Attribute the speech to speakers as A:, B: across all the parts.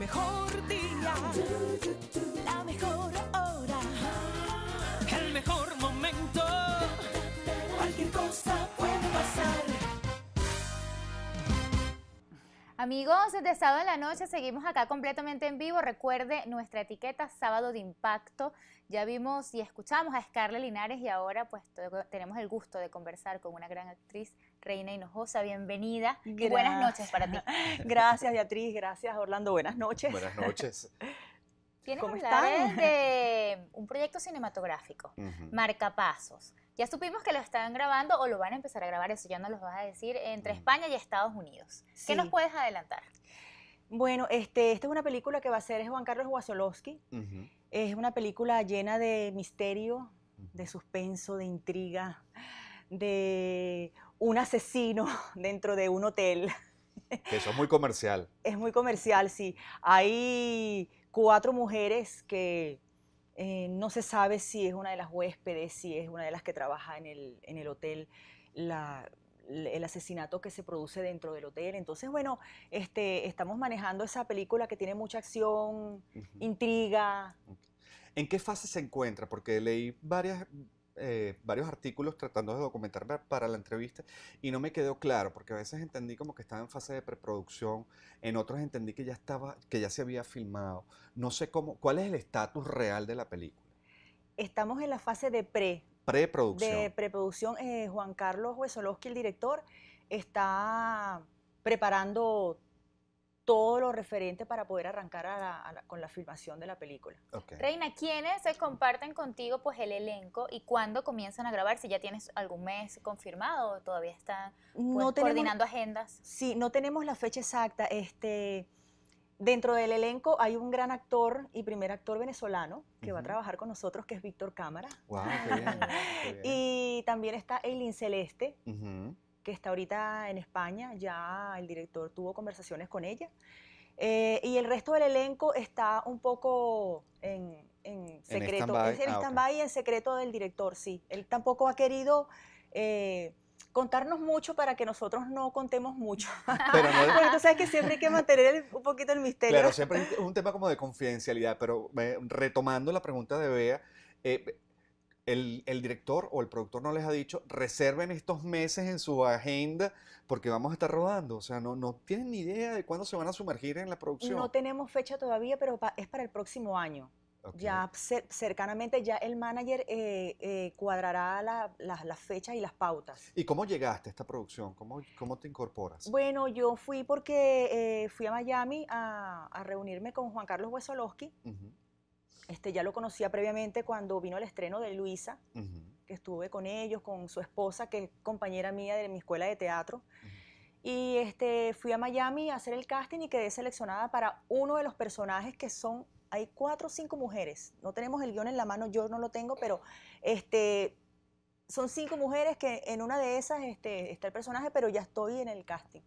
A: mejor día, la mejor hora.
B: Amigos de Sábado en la Noche, seguimos acá completamente en vivo. Recuerde nuestra etiqueta Sábado de Impacto. Ya vimos y escuchamos a Scarlett Linares y ahora pues tenemos el gusto de conversar con una gran actriz, Reina Hinojosa. Bienvenida buenas noches para ti. Gracias Beatriz, gracias Orlando, buenas noches. Buenas noches. ¿Cómo de un proyecto cinematográfico, Marcapasos. Ya supimos que lo están grabando o lo van a empezar a grabar, eso ya no los vas a decir, entre España y Estados Unidos. ¿Qué nos puedes adelantar?
A: Bueno, este, esta es una película que va a ser Juan Carlos Wasolowski. Es una película llena de misterio, de suspenso, de intriga, de un asesino dentro de un hotel.
C: Eso es muy comercial.
A: Es muy comercial, sí. Hay cuatro mujeres que eh, no se sabe si es una de las huéspedes, si es una de las que trabaja en el, hotel, el asesinato que se produce dentro del hotel. Entonces, bueno, este, estamos manejando esa película que tiene mucha acción, intriga.
C: ¿En qué fase se encuentra? Porque leí varias eh, varios artículos tratando de documentarme para la entrevista y no me quedó claro, porque a veces entendí como que estaba en fase de preproducción, en otros entendí que ya estaba, que ya se había filmado. No sé cómo, cuál es el estatus real de la película.
A: Estamos en la fase de pre.
C: Preproducción.
A: preproducción, eh, Juan Carlos Huesolowski, el director, está preparando todo lo referente para poder arrancar con la filmación de la película.
B: Reina, ¿quiénes se comparten contigo pues el elenco y cuándo comienzan a grabar? Si ya tienes algún mes confirmado o todavía están pues, coordinando agendas. Sí, no
A: tenemos la fecha exacta. Este, dentro del elenco hay un gran actor y primer actor venezolano que va a trabajar con nosotros, que es Víctor Cámara. Wow, Y también está Eileen Celeste que está ahorita en España, ya el director tuvo conversaciones con ella. Eh, y el resto del elenco está un poco en, secreto. En es el ah, stand-by en secreto del director, sí. Él tampoco ha querido eh, contarnos mucho para que nosotros no contemos mucho. Pero tú sabes que siempre hay que mantener un poquito el misterio. Claro, siempre
C: es un tema como de confidencialidad, pero eh, retomando la pregunta de Bea, eh, el, director o el productor no les ha dicho, reserven estos meses en su agenda porque vamos a estar rodando. O sea, no, tienen ni idea de cuándo se van a sumergir en la producción. No
A: tenemos fecha todavía, pero es para el próximo año. Ya cercanamente, ya el manager eh, eh, cuadrará las fechas y las pautas.
C: ¿Y cómo llegaste a esta producción? ¿Cómo, te incorporas?
A: Bueno, yo fui porque eh, fui a Miami a, reunirme con Juan Carlos Huesolowski. Este, ya lo conocía previamente cuando vino el estreno de Luisa, que estuve con ellos, con su esposa, que es compañera mía de mi escuela de teatro. Y este, fui a Miami a hacer el casting y quedé seleccionada para uno de los personajes que son, hay cuatro o cinco mujeres, no tenemos el guión en la mano, yo no lo tengo, pero este, son
B: cinco mujeres que en una de esas este, está el personaje, pero ya estoy en el casting.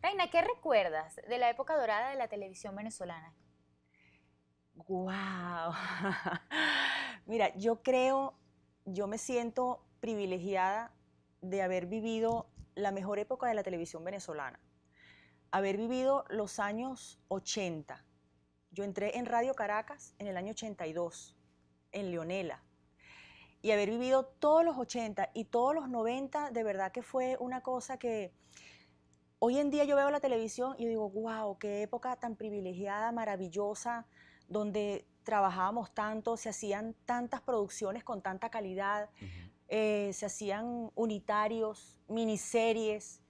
B: Reina, ¿qué recuerdas de la época dorada de la televisión venezolana?
A: Wow. Mira, yo creo, yo me siento privilegiada de haber vivido la mejor época de la televisión venezolana, haber vivido los años 80. Yo entré en Radio Caracas en el año 82, en Leonela, y haber vivido todos los 80 y todos los 90, de verdad que fue una cosa que hoy en día yo veo la televisión y digo, wow, qué época tan privilegiada, maravillosa donde trabajábamos tanto, se hacían tantas producciones con tanta calidad, eh, se hacían unitarios, miniseries.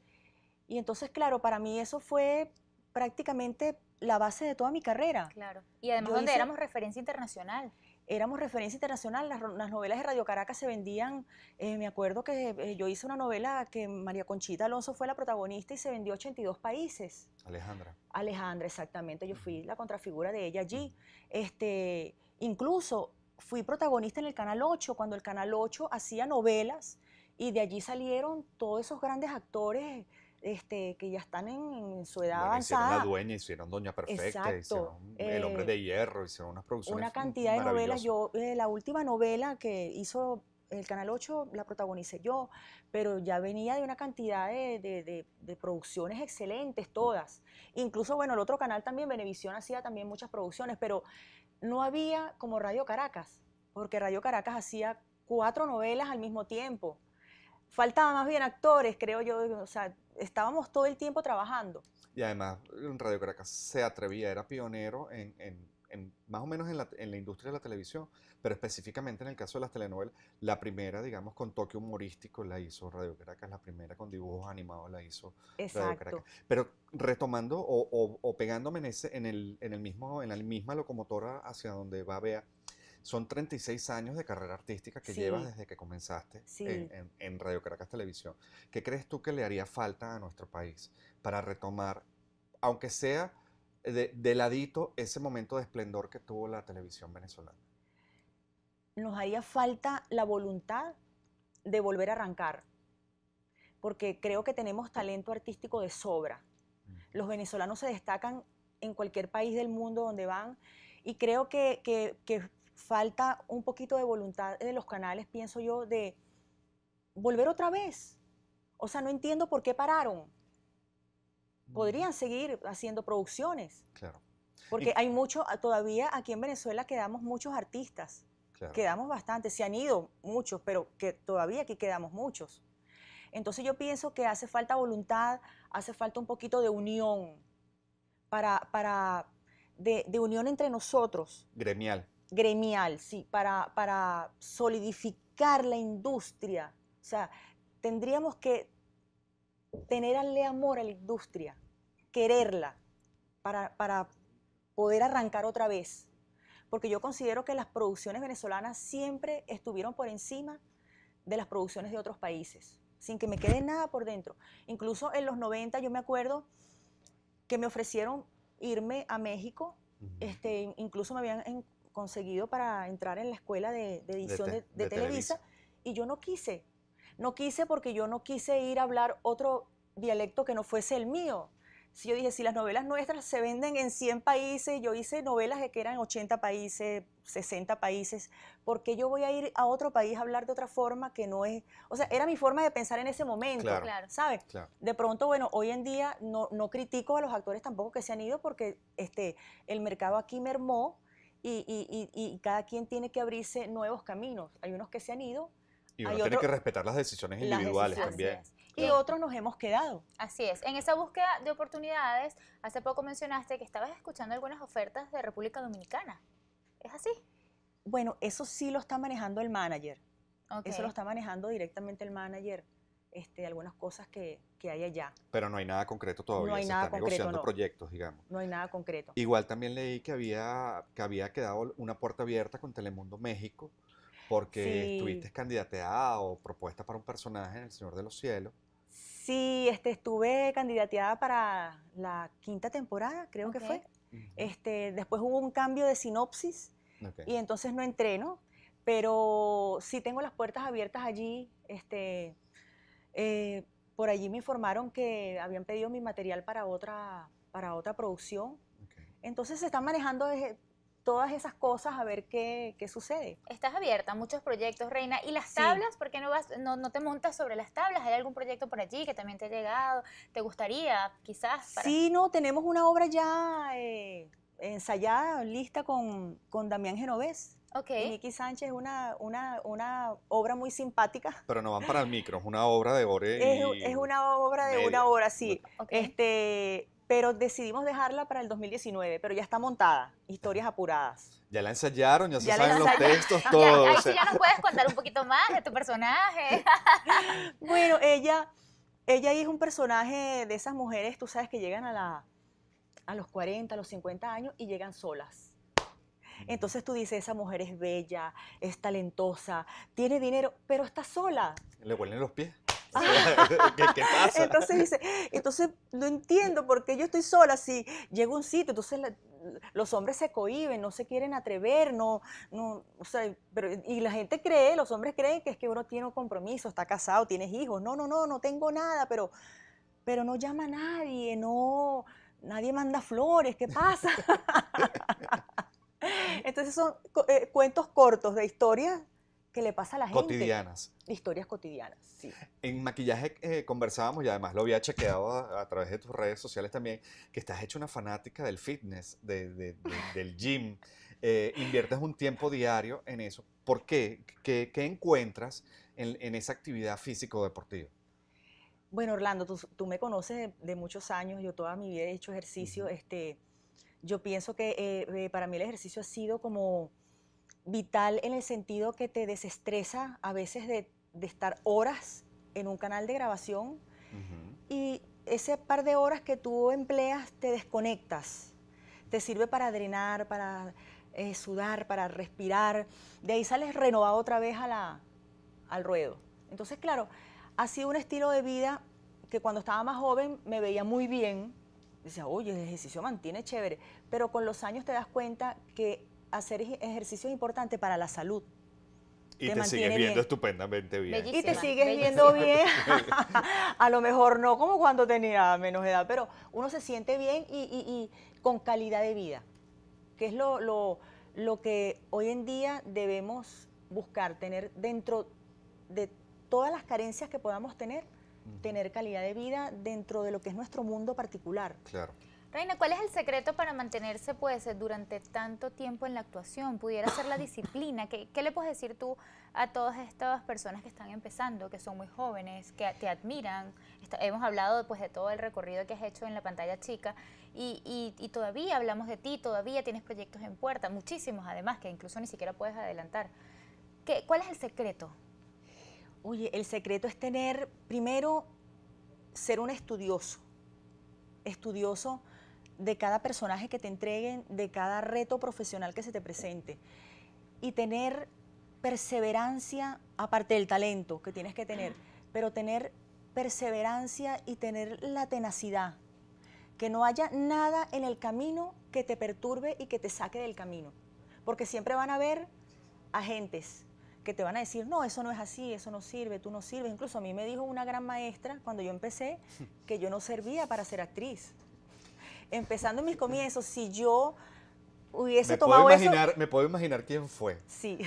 A: Y entonces, claro, para mí eso fue prácticamente la base de toda mi carrera.
B: Claro. Y además donde éramos referencia
A: internacional éramos referencia internacional, las, novelas de Radio Caracas se vendían, eh, me acuerdo que eh, yo hice una novela que María Conchita Alonso fue la protagonista y se vendió a 82 países. Alejandra. Alejandra, exactamente, yo fui la contrafigura de ella allí. Este, incluso fui protagonista en el Canal 8, cuando el Canal 8 hacía novelas y de allí salieron todos esos grandes actores este, que ya están en, su edad avanzada. Hicieron La
C: Dueña, hicieron Doña Perfecta, hicieron El Hombre eh, de Hierro, hicieron unas producciones Una cantidad de novelas.
A: Yo, eh, la última novela que hizo el Canal 8 la protagonicé yo, pero ya venía de una cantidad de, de, de, producciones excelentes, todas. Incluso, bueno, el otro canal también, Benevisión, hacía también muchas producciones, pero no había como Radio Caracas, porque Radio Caracas hacía cuatro novelas al mismo tiempo faltaban más bien actores, creo yo, o sea, estábamos todo el tiempo trabajando.
C: Y además Radio Caracas se atrevía, era pionero en, en, más o menos en la, en la, industria de la televisión, pero específicamente en el caso de las telenovelas, la primera, digamos, con toque humorístico la hizo Radio Caracas, la primera con dibujos animados la hizo Radio Caracas. Pero retomando o, o, o pegándome en, ese, en, el, en, el mismo, en la misma locomotora hacia donde va Bea, son 36 años de carrera artística que llevas desde que comenzaste en, Radio Caracas Televisión. ¿Qué crees tú que le haría falta a nuestro país para retomar, aunque sea de, ladito, ese momento de esplendor que tuvo la televisión venezolana?
A: Nos haría falta la voluntad de volver a arrancar, porque creo que tenemos talento artístico de sobra. Los venezolanos se destacan en cualquier país del mundo donde van y creo que, falta un poquito de voluntad de los canales, pienso yo, de volver otra vez. O sea, no entiendo por qué pararon. Podrían seguir haciendo producciones. Claro. Porque hay mucho, todavía aquí en Venezuela quedamos muchos artistas. Quedamos bastantes, se han ido muchos, pero que todavía aquí quedamos muchos. Entonces yo pienso que hace falta voluntad, hace falta un poquito de unión, para, para de, de unión entre nosotros. Gremial gremial, sí, para, para solidificar la industria. O sea, tendríamos que tenerle amor a la industria, quererla, para, poder arrancar otra vez. Porque yo considero que las producciones venezolanas siempre estuvieron por encima de las producciones de otros países, sin que me quede nada por dentro. Incluso en los 90 yo me acuerdo que me ofrecieron irme a México, este, incluso me habían conseguido para entrar en la escuela de, edición de, Televisa, y yo no quise. No quise porque yo no quise ir a hablar otro dialecto que no fuese el mío. Si yo dije, si las novelas nuestras se venden en 100 países, yo hice novelas que eran 80 países, 60 países, ¿por qué yo voy a ir a otro país a hablar de otra forma que no es? O sea, era mi forma de pensar en ese momento, ¿sabes? De pronto, bueno, hoy en día no, no critico a los actores tampoco que se han ido porque este, el mercado aquí mermó, y, cada quien tiene que abrirse nuevos caminos. Hay unos que se han ido. Y uno tiene que
C: respetar las decisiones individuales también.
B: y otros nos hemos quedado. Así es. En esa búsqueda de oportunidades, hace poco mencionaste que estabas escuchando algunas ofertas de República Dominicana. ¿Es así?
A: Bueno, eso sí lo está manejando el manager. Eso lo está manejando directamente el manager. Este, algunas cosas que, que, hay allá.
C: Pero no hay nada concreto todavía. No hay nada concreto, no. proyectos, digamos.
A: No hay nada concreto.
C: Igual también leí que había, que había quedado una puerta abierta con Telemundo México porque estuviste candidateada o propuesta para un personaje en El Señor de los Cielos.
A: Sí, este, estuve candidateada para la quinta temporada, creo que fue. este, después hubo un cambio de sinopsis y entonces no entreno, pero sí tengo las puertas abiertas allí. Este, eh, por allí me informaron que habían pedido mi material para otra, para otra producción. Entonces se están manejando todas esas cosas
B: a ver qué, qué, sucede. Estás abierta a muchos proyectos, Reina. ¿Y las tablas? ¿Por qué no, vas, no, te montas sobre las tablas? ¿Hay algún proyecto por allí que también te ha llegado? ¿Te gustaría, quizás? Sí,
A: no, tenemos una obra ya eh, ensayada, lista con, con Damián Genovés. ok Y Nicky Sánchez es una, una, una, obra muy simpática.
C: Pero no van para el micro, es una obra de hora es, es, una
A: obra de una hora, sí. Este, pero decidimos dejarla para el 2019, pero ya está montada, historias apuradas.
C: Ya la ensayaron, ya, se saben los textos, todo. ahí sí ya nos
B: puedes contar un poquito más de tu personaje. bueno, ella, ella es un personaje de esas mujeres, tú sabes, que llegan
A: a la a los 40, a los 50 años y llegan solas. Entonces tú dices, esa mujer es bella, es talentosa, tiene dinero, pero está sola.
C: Le huelen los pies. Ah. ¿Qué, pasa? Entonces dice,
A: entonces no entiendo porque yo estoy sola si llego a un sitio, entonces los hombres se cohiben, no se quieren atrever, no, no, o sea, y la gente cree, los hombres creen que es que uno tiene un compromiso, está casado, tienes hijos, no, no, no, no tengo nada, pero, pero no llama a nadie, no, nadie manda flores, ¿qué pasa? Entonces son eh, cuentos cortos de historias que le pasa a la gente. Cotidianas. Historias cotidianas,
B: sí.
C: En maquillaje eh, conversábamos y además lo había chequeado a, través de tus redes sociales también, que estás hecho una fanática del fitness, del gym. Eh, inviertes un tiempo diario en eso. ¿Por qué? ¿Qué, encuentras en, en, esa actividad físico-deportiva?
A: Bueno, Orlando, tú, me conoces de, muchos años, yo toda mi vida he hecho ejercicio. este, yo pienso que eh, eh, para mí el ejercicio ha sido como vital en el sentido que te desestresa a veces de, estar horas en un canal de grabación y ese par de horas que tú empleas te desconectas. Te sirve para drenar, para eh, sudar, para respirar. De ahí sales renovado otra vez al ruedo. Entonces, claro, ha sido un estilo de vida que cuando estaba más joven me veía muy bien. Decía, oye, el ejercicio mantiene chévere. Pero con los años te das cuenta que hacer ejercicio es importante para la salud. Y te, sigues viendo
C: estupendamente bien. y te sigues
A: viendo bien. a lo mejor no como cuando tenía menos edad, pero uno se siente bien y, con calidad de vida, que es lo, lo, lo que hoy en día debemos buscar, tener dentro de todas las
B: carencias que podamos tener, tener calidad de vida dentro de lo que es nuestro mundo particular. Claro. Reina, ¿cuál es el secreto para mantenerse pues, eh, durante tanto tiempo en la actuación? ¿Pudiera ser la disciplina? ¿Qué, le puedes decir tú a todas estas personas que están empezando, que son muy jóvenes, que te admiran? hemos hablado pues, de todo el recorrido que has hecho en la pantalla chica y, todavía hablamos de ti, todavía tienes proyectos en puerta, muchísimos además, que incluso ni siquiera puedes adelantar. ¿Qué, ¿Cuál es el secreto Oye, el secreto es tener, primero, ser un estudioso, estudioso
A: de cada personaje que te entreguen, de cada reto profesional que se te presente. Y tener perseverancia, aparte del talento que tienes que tener, pero tener perseverancia y tener la tenacidad. Que no haya nada en el camino que te perturbe y que te saque del camino. Porque siempre van a haber agentes, que te van a decir, no, eso no es así, eso no sirve, tú no sirves. Incluso a mí me dijo una gran maestra cuando yo empecé que yo no servía para ser actriz. Empezando en mis comienzos, si yo hubiese tomado
C: Me puedo imaginar quién fue. Sí.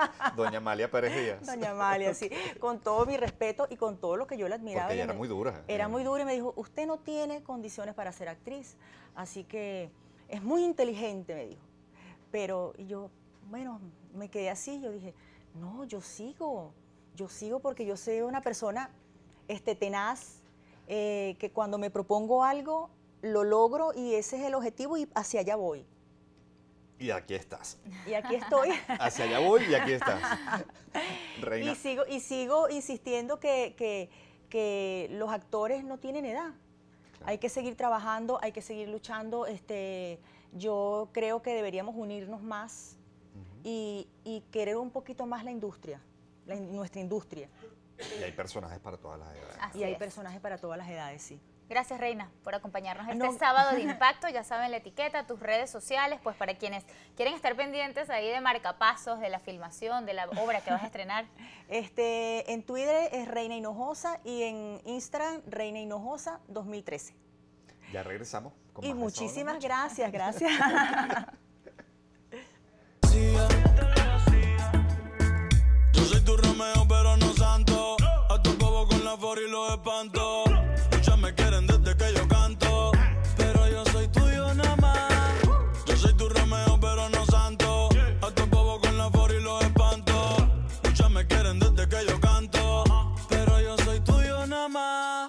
C: Doña Amalia Pérez Díaz. Doña
A: Amalia, sí. Con todo mi respeto y con todo lo que yo la admiraba. era muy dura. Era muy dura y me dijo, usted no tiene condiciones para ser actriz, así que es muy inteligente, me dijo. Pero yo, bueno, me quedé así, yo dije, no, yo sigo, yo sigo porque yo soy una persona este, tenaz, eh, que cuando me propongo algo, lo logro y ese es el objetivo y hacia allá voy.
C: Y aquí estás.
A: Y aquí estoy. hacia allá voy y aquí estás. Y sigo, y sigo insistiendo que, los actores no tienen edad. Hay que seguir trabajando, hay que seguir luchando. Este, yo creo que deberíamos unirnos más y, querer un poquito más la industria, nuestra industria.
C: Y hay personajes para todas las edades.
B: y hay personajes para todas las edades, sí. Gracias, Reina, por acompañarnos este sábado de impacto. Ya saben la etiqueta, tus redes sociales, pues para quienes quieren estar pendientes ahí de marcapasos, de la filmación, de la obra que vas a estrenar. Este, en Twitter es Reina Hinojosa y en Instagram Reina Hinojosa 2013. Ya
C: regresamos.
A: Con y muchísimas gracias, gracias.